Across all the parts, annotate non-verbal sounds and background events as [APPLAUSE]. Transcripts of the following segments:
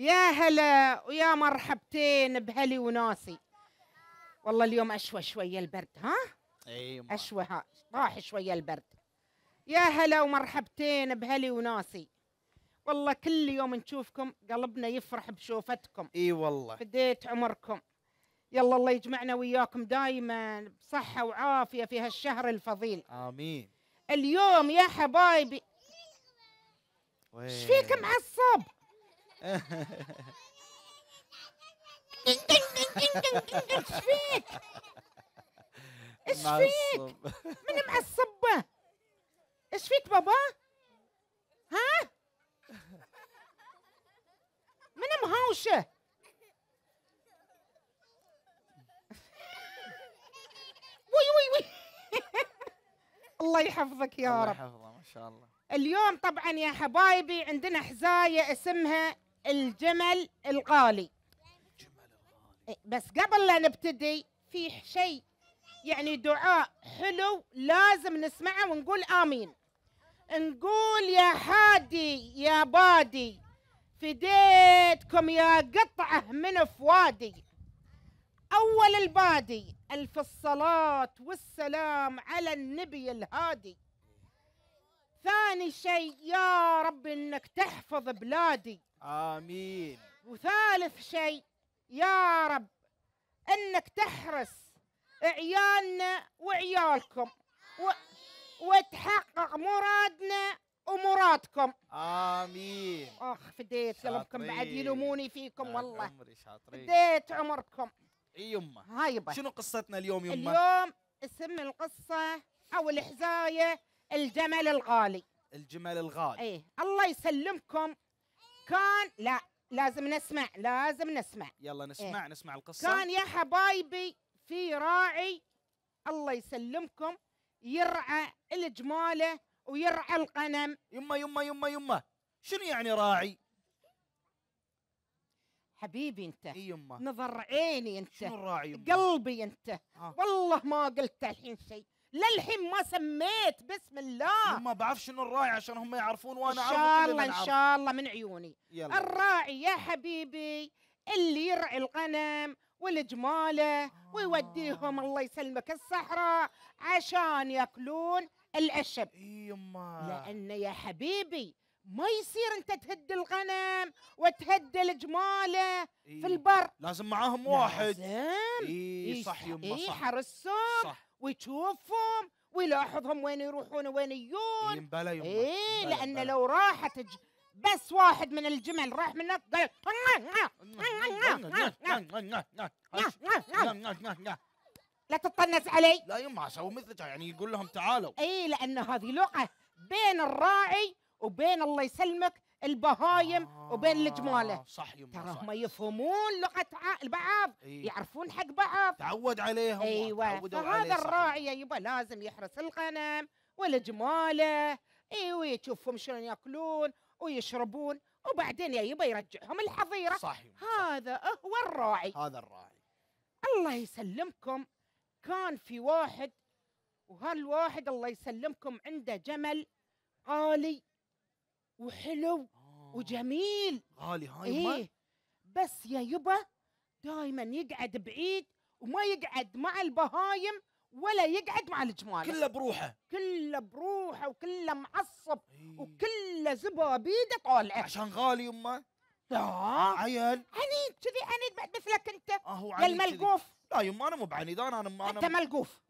يا هلا ويا مرحبتين بهلي وناسي والله اليوم اشوى شويه البرد ها اي اشوى ها راح شويه البرد يا هلا ومرحبتين بهلي وناسي والله كل يوم نشوفكم قلبنا يفرح بشوفتكم اي والله بديت عمركم يلا الله يجمعنا وياكم دائما بصحه وعافيه في هالشهر الفضيل امين اليوم يا حبايبي ايش فيك معصب ايش فيك؟ ايش فيك؟ من معصبة؟ ايش فيك بابا؟ ها؟ من مهاوشة؟ وي وي وي [LAUGHS] الله يحفظك يا رب الله يحفظه ما شاء الله اليوم طبعا يا حبايبي عندنا حزاية اسمها الجمل الغالي إيه، بس قبل لا نبتدي في شيء يعني دعاء حلو لازم نسمعه ونقول امين نقول يا حادي يا بادي فديتكم يا قطعه من فوادي اول البادي الف الصلاه والسلام على النبي الهادي ثاني شيء يا رب انك تحفظ بلادي امين وثالث شيء يا رب انك تحرس عيالنا وعيالكم و... وتحقق مرادنا ومرادكم امين اخ فديت قلبكم بعد يلوموني فيكم والله عمري شاطرين فديت عمركم اي يمه هاي شنو قصتنا اليوم يمه اليوم اسم القصه او الحزايه الجمل الغالي الجمل الغالي ايه الله يسلمكم كان لا لازم نسمع لازم نسمع يلا إيه، نسمع إيه؟ نسمع القصه كان يا حبايبي في راعي الله يسلمكم يرعى الجماله ويرعى الغنم يما يما يما يما شنو يعني راعي؟ حبيبي انت اي يما نظر عيني انت شنو الراعي يما؟ قلبي انت آه. والله ما قلت الحين شيء للحين ما سميت بسم الله ما بعرف شنو الراعي عشان هم يعرفون وانا اعرف ان شاء الله ان شاء الله من عيوني يلا. الراعي يا حبيبي اللي يرعي الغنم والجماله آه. ويوديهم الله يسلمك الصحراء عشان ياكلون العشب يما لان يا حبيبي ما يصير انت تهد الغنم وتهد الجماله إيه. في البر لازم معاهم واحد لازم اي صح يما صح اي حرسهم صح ويشوفهم ويلاحظهم وين يروحون وين يجون بلا يمه ايه, إيه، لان بلا. لو راحت بس واحد من الجمل راح من لا تطنس علي لا يما اسوي مثلك يعني يقول لهم تعالوا اي لان هذه لقعه بين الراعي وبين الله يسلمك البهايم آه وبين الجماله آه، صح يما ترى هم يفهمون لغه بعض إيه؟ يعرفون حق بعض تعود عليهم ايوه فهذا عليه الراعي يبقى لازم يحرس الغنم والجماله ايوه يشوفهم شلون ياكلون ويشربون وبعدين يا يبا يرجعهم الحظيره صح هذا هو الراعي هذا الراعي الله يسلمكم كان في واحد وهالواحد الله يسلمكم عنده جمل عالي وحلو آه. وجميل غالي هاي إيه؟ بس يا يبا دائما يقعد بعيد وما يقعد مع البهايم ولا يقعد مع الجمال كله بروحه كله بروحه وكله معصب إيه. وكله زبابيده طالعه عشان غالي يمه لا عيل عنيد كذي عنيد بعد مثلك انت آه هو يا الملقوف لا يما انا مو بعنيد انا انا انت ملقوف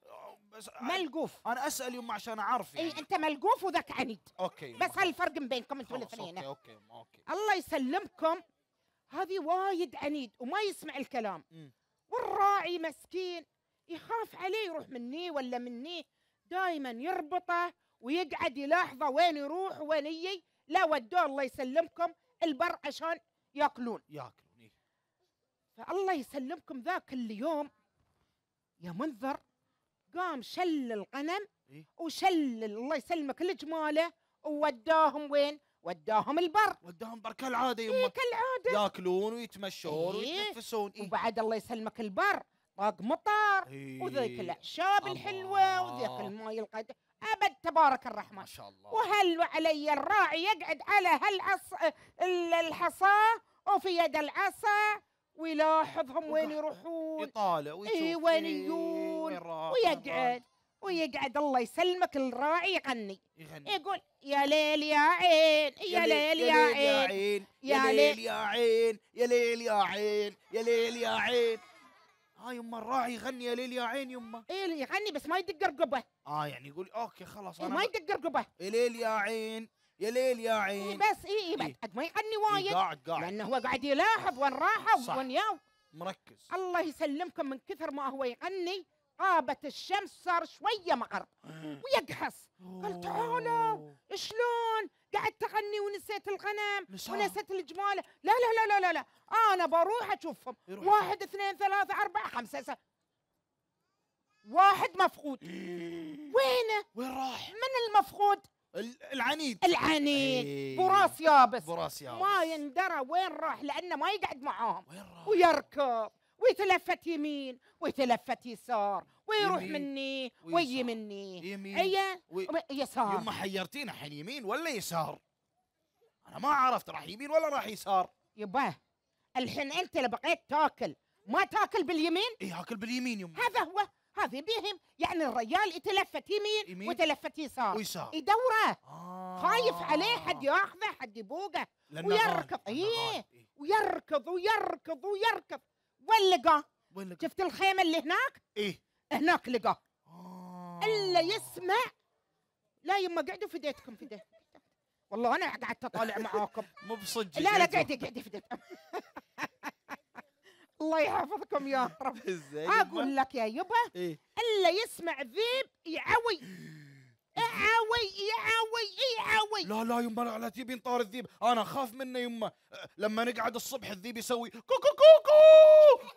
ملقوف انا اسال يما عشان اعرف إيه، يعني. إيه انت ملقوف وذاك عنيد اوكي بس هل الفرق بينكم انتوا الاثنين اوكي اوكي اوكي الله يسلمكم هذه وايد عنيد وما يسمع الكلام م. والراعي مسكين يخاف عليه يروح مني ولا مني دائما يربطه ويقعد يلاحظه وين يروح وين يجي لا ودوه الله يسلمكم البر عشان ياكلون ياكلون إيه. فالله يسلمكم ذاك اليوم يا منذر قام شل الغنم إيه؟ وشل الله يسلمك لجماله ووداهم وين؟ وداهم البر وداهم بر كالعاده يمه إيه كالعاده ياكلون ويتمشون إيه؟ ويتنفسون إيه؟ وبعد الله يسلمك البر طاق مطر إيه؟ وذيك الاعشاب الحلوه وذيك الماي القد ابد تبارك الرحمن ما شاء الله وهل علي الراعي يقعد على هالعصا الحصاه وفي يد العصا ويلاحظهم وين يروحون يطالع إيه، ويشوف إيه وين يجون ويقعد ويقعد الله يسلمك الراعي يغني يغني يقول يا ليل يا عين يا ليل يا عين يا ليل يا عين يا ليل يا عين يا ليل يا عين اه يما الراعي يغني يا ليل يا عين يما ايه يغني بس ما يدق رقبه اه يعني يقول اوكي خلاص إيه، انا ما يدق رقبه يا ليل يا عين يا ليل يا عين إيه بس اي إيه بعد ما يغني وايد إيه قاعد قاعد لأنه هو قاعد يلاحظ وين راحوا وين ياو مركز الله يسلمكم من كثر ما هو يغني غابت الشمس صار شوية مقر آه. ويقحص قال تعالوا شلون قعدت تغني ونسيت الغنم ونسيت الجمال لا لا لا لا لا أنا بروح أشوفهم واحد اثنين ثلاثة أربعة خمسة ستة واحد مفقود إيه. وينه؟ وين راح؟ من المفقود؟ العنيد العنيد أيه. براس يابس براس يابس ما يندرى وين راح لانه ما يقعد معاهم وين راح ويركض ويتلفت يمين ويتلفت يسار ويروح يمين مني ويجي مني يمين هي وي... يسار يما حيرتينا الحين يمين ولا يسار انا ما عرفت راح يمين ولا راح يسار يبا الحين انت اللي بقيت تاكل ما تاكل باليمين اي اكل باليمين يما هذا هو راضي بهم يعني الرجال يتلفت يمين, يمين وتلفت يسار ويسار يدوره آه خايف عليه حد ياخذه حد يبوقه ويركض إيه. ايه ويركض ويركض ويركض وين لقاه؟ شفت الخيمه اللي هناك؟ ايه هناك لقاه آه الا يسمع لا يما قعدوا فديتكم فديت والله انا قعدت اطالع معاكم مو بصدق لا لا قعدي قعدي فديتكم الله يحفظكم يا رب ازاي اقول لك يا يبا إيه؟ الا يسمع ذيب يعوي يعوي يعوي يعوي لا لا يما لا ذيب ينطار الذيب انا اخاف منه يما لما نقعد الصبح الذيب يسوي كوكو كوكو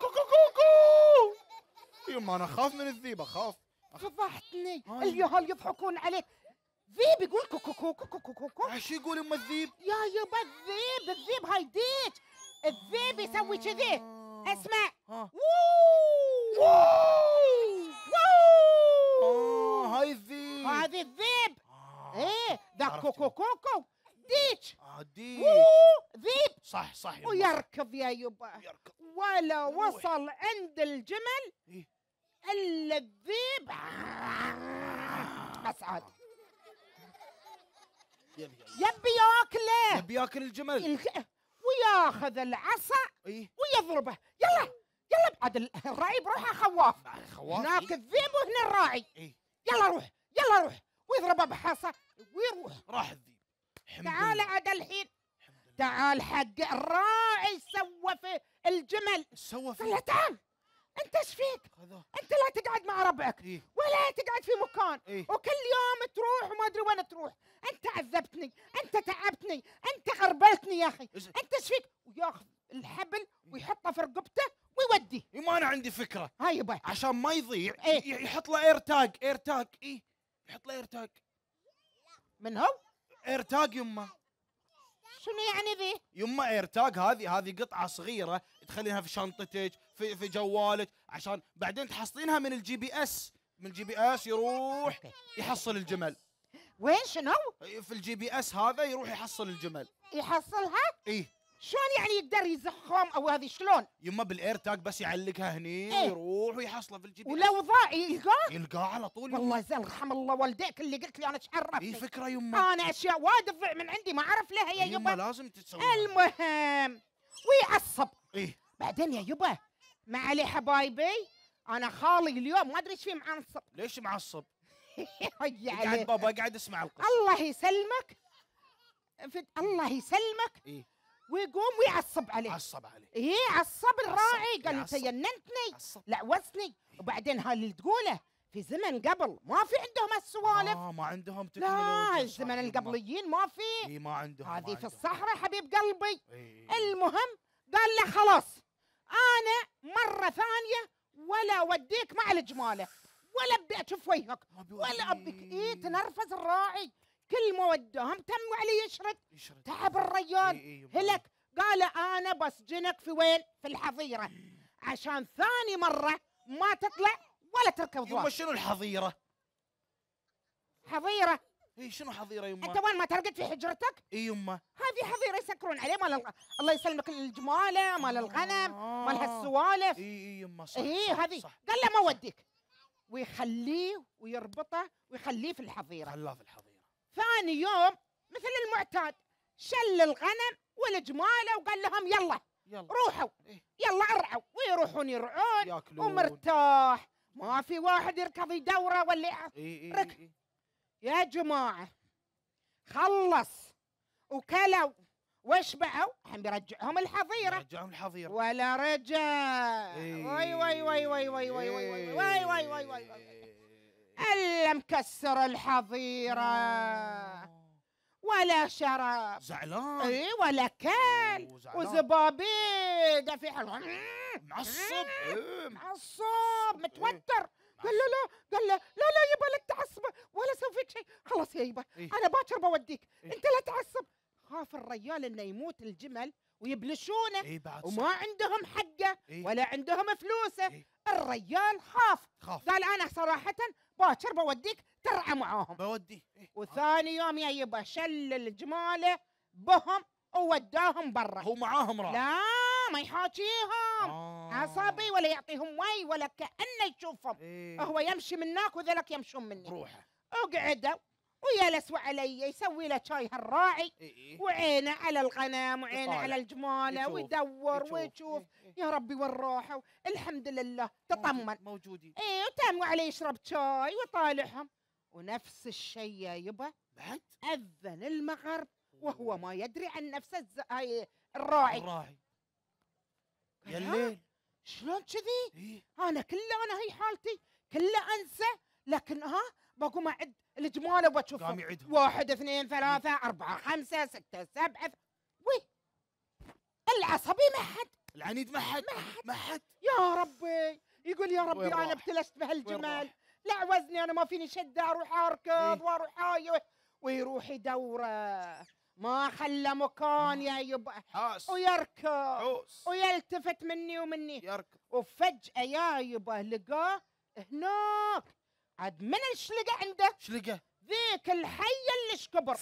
كوكو كوكو يما انا اخاف من الذيب اخاف فضحتني اليهال يضحكون عليك ذيب يقول كوكو كوكو كوكو كوكو ايش يقول يما الذيب يا يبا الذيب الذيب هاي ديت الذيب يسوي كذي اسماء اه اه هاي الذيب هذه الذيب آه، ايه ده كوكو كوكو ديتش اه ديتش ذيب صح صح ويركض يا يبا يركض ولا وصل عند الجمل إيه؟ الا الذيب بس آه. عاد يبي ياكله يبي ياكل الجمل وياخذ العصا إيه؟ ويضربه يلا يلا عاد الراعي بروحه خواف خواف هناك إيه؟ الذيب وهنا الراعي إيه؟ يلا روح يلا روح ويضربه بحصى ويروح راح الذيب تعال عاد الحين تعال حق الراعي سوى في الجمل سوى في تعال انت ايش فيك؟ انت لا تقعد مع ربعك إيه؟ ولا تقعد في مكان إيه؟ وكل يوم تروح وما ادري وين تروح، انت عذبتني، انت تعبتني، انت غربلتني يا اخي، انت ايش فيك؟ وياخذ الحبل ويحطه في رقبته ويودي إيه، ما انا عندي فكره هاي يبا عشان ما يضيع إيه؟ يحط له اير تاج اير تاج اي يحط له اير تاج من هو؟ اير تاج يمه شنو يعني ذي؟ يما اير تاج هذه هذه قطعه صغيره تخليها في شنطتك في في جوالك عشان بعدين تحصلينها من الجي بي اس من الجي بي اس يروح يحصل الجمل وين شنو؟ في الجي بي اس هذا يروح يحصل الجمل يحصلها؟ ايه شلون يعني يقدر يزخهم او هذه شلون؟ يما بالاير تاج بس يعلقها هني إيه؟ يروح ويحصله في الجي بي ولو ضاع يلقاه؟ يلقاه على طول والله زين رحم الله والديك اللي قلت لي انا ايش عرفت؟ اي فكره يما انا اشياء وايد تضيع من عندي ما اعرف لها يا يما يما لازم تتسوي المهم ويعصب ايه بعدين يا يبا ما عليه حبايبي انا خالي اليوم ما ادري ايش فيه معصب [LAUGHS] ليش معصب؟ قاعد بابا قاعد اسمع القصه الله يسلمك الله يسلمك إيه؟ ويقوم ويعصب عليه عصب عليه اي عصب الراعي قال انت جننتني لعوزني وبعدين هاي اللي تقوله في زمن قبل ما في عندهم السوالف آه ما عندهم تكنولوجيا لا الزمن القبليين ما في اي ما عندهم هذه في الصحراء حبيب قلبي إيه. المهم قال له خلاص انا مره ثانيه ولا اوديك مع الجماله ولا ابي اشوف وجهك ولا ابيك اي تنرفز الراعي كل ما وداهم تم علي يشرد, يشرد. تعب الرجال إيه، إيه، هلك قال انا بسجنك في وين؟ في الحظيره عشان ثاني مره ما تطلع ولا تركب ضوء شنو الحظيره؟ حظيره اي شنو حظيره يما؟ انت وين ما ترقد في حجرتك؟ اي يمه في حظيره يسكرون عليه مال الله يسلمك الجماله مال الغنم مال آه. هالسوالف اي اي يما صح اي هذه قال له ما وديك ويخليه ويربطه ويخليه في الحظيره خلاه في الحظيره ثاني يوم مثل المعتاد شل الغنم والجماله وقال لهم يلا يلا روحوا إيه. يلا ارعوا ويروحون يرعون ياكلون ومرتاح ما في واحد يركض يدوره ولا إيه إيه إيه يا جماعه خلص وكلوا واشبعوا الحين بيرجعهم الحظيره رجعهم الحظيره ولا رجع وي وي وي وي وي وي وي وي وي وي وي الا مكسر الحظيره ولا شراب زعلان اي ولا كل وزبابيق في حلقه معصب معصب متوتر قال له لا قال له لا لا يبا لا تعصب ولا اسوي فيك شيء خلاص يا يبا انا باكر بوديك انت لا تعصب خاف الرجال انه يموت الجمل ويبلشونه إيه بعد وما صح. عندهم حقه إيه؟ ولا عندهم فلوسه إيه؟ الرجال خاف. خاف قال انا صراحه باكر بوديك ترعى معاهم بودي إيه؟ آه. وثاني يوم يا شل الجماله بهم ووداهم برا هو معاهم راح لا ما يحاكيهم آه. عصبي ولا يعطيهم وي ولا كانه يشوفهم إيه؟ هو يمشي منك وذلك يمشون مني روحه اقعدوا ويلس وعلي يسوي له شاي هالراعي إيه. وعينه على الغنم وعينه على الجماله ويدور ويشوف إيه. يا ربي وين راحوا الحمد لله تطمن موجودين اي وتم علي يشرب شاي وطالعهم ونفس الشيء يا يبا بعد اذن المغرب وهو ما يدري عن نفسه الز... هاي الراعي الراعي يا الليل شلون كذي؟ إيه؟ انا كله انا هي حالتي كله انسى لكن ها بقوم اعد الجمال وبشوف قام يعدهم واحد اثنين ثلاثة أربعة خمسة ستة سبعة وي العصبي ما حد العنيد ما حد ما حد يا ربي يقول يا ربي أنا ابتلشت بهالجمال لا وزني أنا ما فيني شدة أروح أركض إيه. وأروح آيه ويروح يدوره ما خلى مكان يا يبا حاس ويركض حوس ويلتفت مني ومني يركض وفجأة يا يبا لقاه هناك عاد من الشلقه عنده؟ شلقه؟ ذيك الحيه اللي شكبر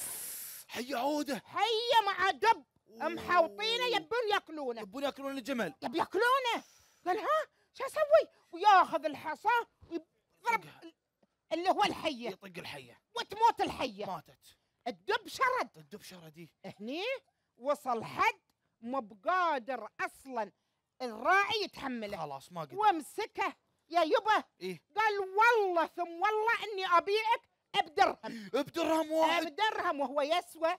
حيه عوده حيه مع دب محوطينه يبون ياكلونه يبون ياكلون الجمل يب ياكلونه قال ها شو اسوي؟ وياخذ الحصى ويضرب اللي هو الحيه يطق الحيه وتموت الحيه ماتت الدب شرد الدب شرد إيه. هني وصل حد ما بقادر اصلا الراعي يتحمله خلاص ما قدر ومسكه يا يبا إيه؟ قال والله ثم والله اني ابيعك بدرهم بدرهم واحد بدرهم وهو يسوى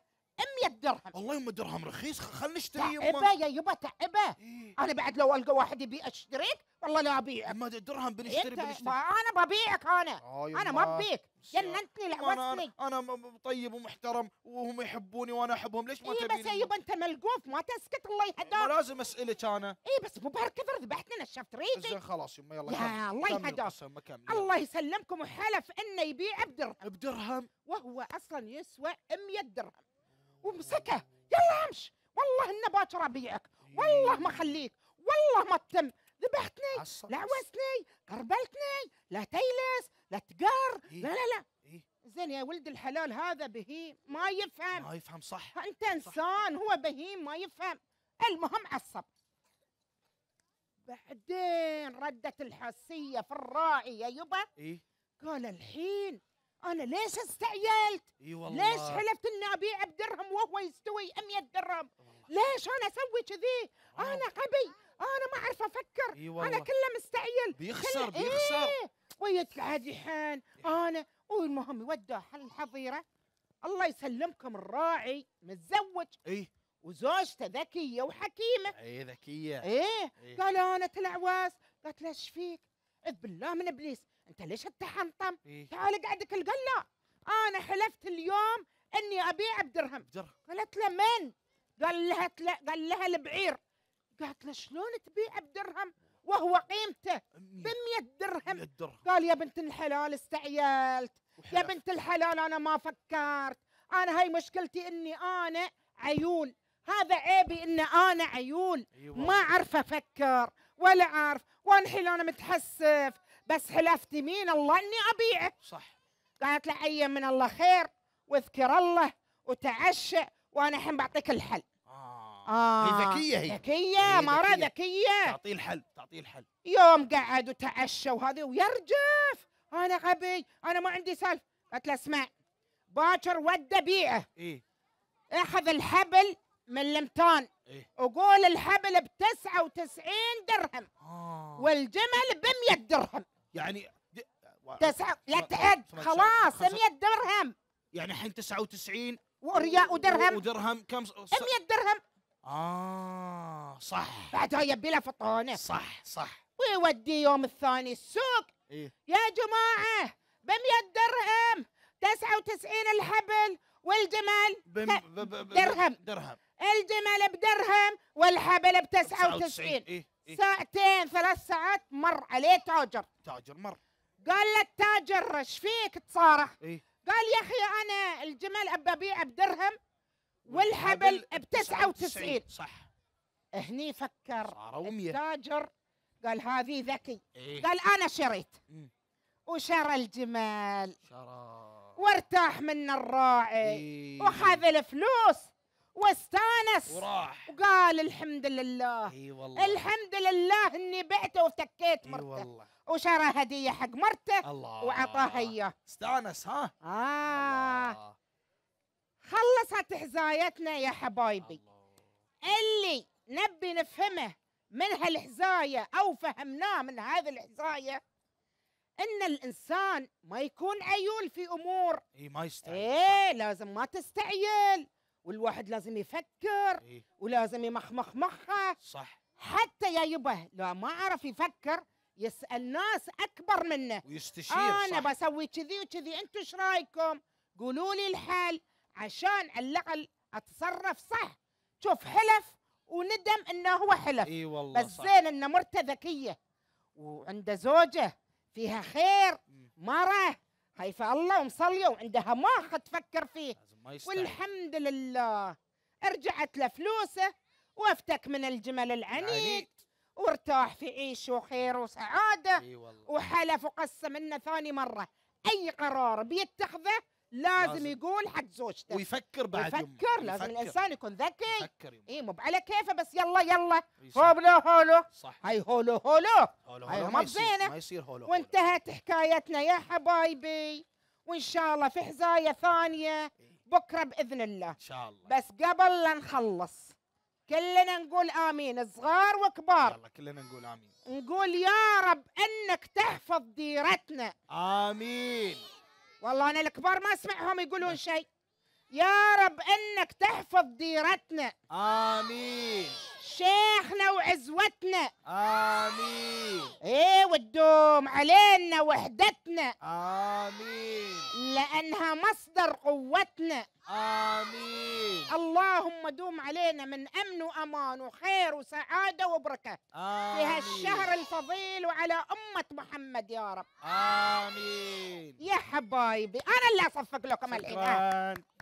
100 درهم والله يما درهم رخيص خلنا نشتري يما تعبه يا يبا تعبه إيه؟ انا بعد لو القى واحد يبيع اشتريك والله لا ابيعك يما درهم بنشتري بنشتري انا ببيعك انا آه انا ما ابيك جننتني لعبتني انا, أنا طيب ومحترم وهم يحبوني وانا احبهم ليش ما إيه اي بس يا يبا انت ملقوف ما تسكت الله إيه، يهداك ما لازم اسالك انا اي بس مو كثر ذبحتني نشفت ريدي زين خلاص يما يلا يا الله يهداك الله يسلمكم وحلف انه يبيع بدرهم بدرهم وهو اصلا يسوى 100 درهم ومسكه يلا امشي والله ان باكر ابيعك والله ما خليك والله ما تتم ذبحتني لعوزتني قربلتني لا تيلس لا تقر إيه؟ لا لا لا إيه؟ زين يا ولد الحلال هذا بهيم ما يفهم ما يفهم صح انت انسان هو بهيم ما يفهم المهم عصب بعدين ردت الحسيه في الراعي يا يبا إيه؟ قال الحين أنا ليش استعجلت؟ إي والله ليش حلفت إني أبيع بدرهم وهو يستوي 100 درهم؟ ليش أنا أسوي كذي؟ آه. أنا غبي أنا ما أعرف أفكر إي أنا كله مستعجل بيخسر كل... بيخسر إيه؟ ويتقعد يحن أنا والمهم يودوه الحظيرة الله يسلمكم الراعي متزوج اي وزوجته ذكية وحكيمة اي ذكية إيه, إيه؟ قال أنا تلعواس قالت له إيش فيك؟ بالله من ابليس انت ليش تتحمطم؟ إيه؟ تعال اقعدك القله انا حلفت اليوم اني ابيع بدرهم درهم قالت له من؟ قال لها تل... قال لها البعير قالت له شلون تبيع بدرهم وهو قيمته ب 100 درهم. درهم قال يا بنت الحلال استعيلت يا بنت الحلال انا ما فكرت انا هاي مشكلتي اني انا عيول هذا عيبي ان انا عيول أيوة. ما اعرف افكر ولا اعرف الحين انا متحسف بس حلفت مين الله اني ابيعه صح قالت له عين من الله خير واذكر الله وتعشى وانا الحين بعطيك الحل آه. آه. هي ذكية هي ذكية مرة ذكية تعطيه الحل تعطيه الحل يوم قعد وتعشى وهذا ويرجف انا غبي انا ما عندي سلف قالت له اسمع باكر وده بيعه ايه اخذ الحبل من لمتان إيه؟ وقول الحبل ب 99 درهم آه. والجمل ب 100 درهم يعني تسعة يا تعد خلاص 100 درهم يعني الحين 99 وريال ودرهم ودرهم كم 100 درهم اه صح بعدها يبي له فطونه صح صح ويودي يوم الثاني السوق إيه؟ يا جماعه ب 100 درهم 99 الحبل والجمل بم... درهم درهم الجمل بدرهم والحبل ب 99 إيه؟ إيه؟ ساعتين ثلاث ساعات مر عليه تاجر تاجر مر قال له التاجر ايش فيك تصارح؟ إيه؟ قال يا اخي انا الجمل ابى ابيعه بدرهم والحبل ب 99 صح هني فكر التاجر قال هذه ذكي إيه؟ قال انا شريت وشرى الجمال شرى وارتاح من الراعي إيه؟ وخذ الفلوس واستانس وراح وقال الحمد لله اي والله الحمد لله اني بعته وتكيت مرته اي والله وشرى هديه حق مرته الله وعطاها اياه استانس ها اه الله. خلصت حزايتنا يا حبايبي اللي نبي نفهمه من هالحزايه او فهمناه من هذه الحزايه ان الانسان ما يكون عيول في امور اي ما يستعجل ايه لازم ما تستعجل والواحد لازم يفكر إيه؟ ولازم يمخمخ مخه صح حتى يا يبه لو ما عرف يفكر يسال ناس اكبر منه ويستشير انا صح. بسوي كذي وكذي انتم ايش رايكم؟ قولوا لي الحل عشان اللعل اتصرف صح شوف حلف وندم انه هو حلف اي والله بس زين ان مرته ذكيه وعنده زوجه فيها خير مره خايفه الله ومصليه وعندها مخ تفكر فيه ما يستاهل والحمد لله رجعت له فلوسه وافتك من الجمل العنيد وارتاح في عيش وخير وسعاده اي والله وحلف وقسم انه ثاني مره اي قرار بيتخذه لازم, يقول حق زوجته ويفكر بعد يفكر يوم. لازم يفكر. الانسان يكون ذكي يفكر اي مو على كيفه بس يلا يلا هولو هولو صح هاي هولو هولو هولو هولو ما يصير. ما يصير هولو وانتهت حكايتنا يا حبايبي وان شاء الله في حزايه ثانيه إيه. بكره باذن الله ان شاء الله بس قبل لا نخلص كلنا نقول امين صغار وكبار يلا كلنا نقول امين نقول يا رب انك تحفظ ديرتنا امين والله انا الكبار ما اسمعهم يقولون شيء يا رب انك تحفظ ديرتنا امين شيخنا وعزوتنا امين والدوم علينا وحدتنا آمين لأنها مصدر قوتنا آمين اللهم دوم علينا من أمن وأمان وخير وسعادة وبركة آمين في هالشهر الفضيل وعلى أمة محمد يا رب آمين يا حبايبي أنا اللي أصفق لكم الحين